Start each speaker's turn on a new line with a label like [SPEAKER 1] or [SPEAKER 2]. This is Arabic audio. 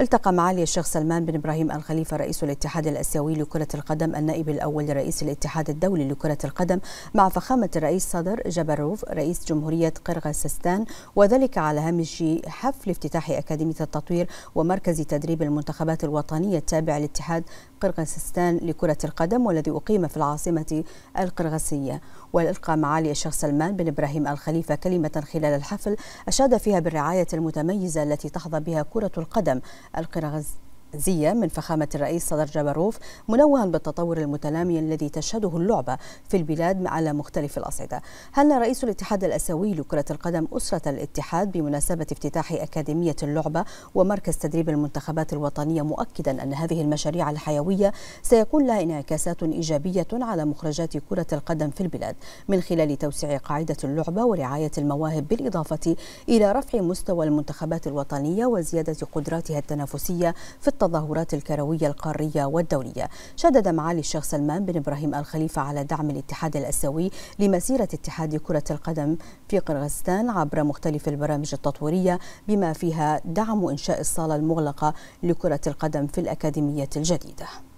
[SPEAKER 1] التقى معالي الشيخ سلمان بن إبراهيم الخليفة رئيس الاتحاد الآسيوي لكرة القدم النائب الأول لرئيس الاتحاد الدولي لكرة القدم مع فخامة الرئيس صدر جبروف رئيس جمهورية قرغستان وذلك على هامش حفل افتتاح أكاديمية التطوير ومركز تدريب المنتخبات الوطنية التابع لاتحاد قرغسستان لكرة القدم والذي أقيم في العاصمة القرغسية وألقى معالي الشيخ سلمان بن إبراهيم الخليفة كلمة خلال الحفل أشاد فيها بالرعاية المتميزة التي تحظى بها كرة القدم القرغز زيا من فخامة الرئيس صدر جبروف منوها بالتطور المتلامي الذي تشهده اللعبة في البلاد على مختلف الأصعدة هل رئيس الاتحاد الأسيوي لكرة القدم أسرة الاتحاد بمناسبة افتتاح أكاديمية اللعبة ومركز تدريب المنتخبات الوطنية مؤكدا أن هذه المشاريع الحيوية سيكون لها انعكاسات إيجابية على مخرجات كرة القدم في البلاد من خلال توسيع قاعدة اللعبة ورعاية المواهب بالإضافة إلى رفع مستوى المنتخبات الوطنية وزيادة قدراتها التنافسية في التظاهرات الكروية القارية والدولية شدد معالي الشيخ سلمان بن إبراهيم الخليفة على دعم الاتحاد الأسيوي لمسيرة اتحاد كرة القدم في قرغستان عبر مختلف البرامج التطويرية بما فيها دعم إنشاء الصالة المغلقة لكرة القدم في الأكاديمية الجديدة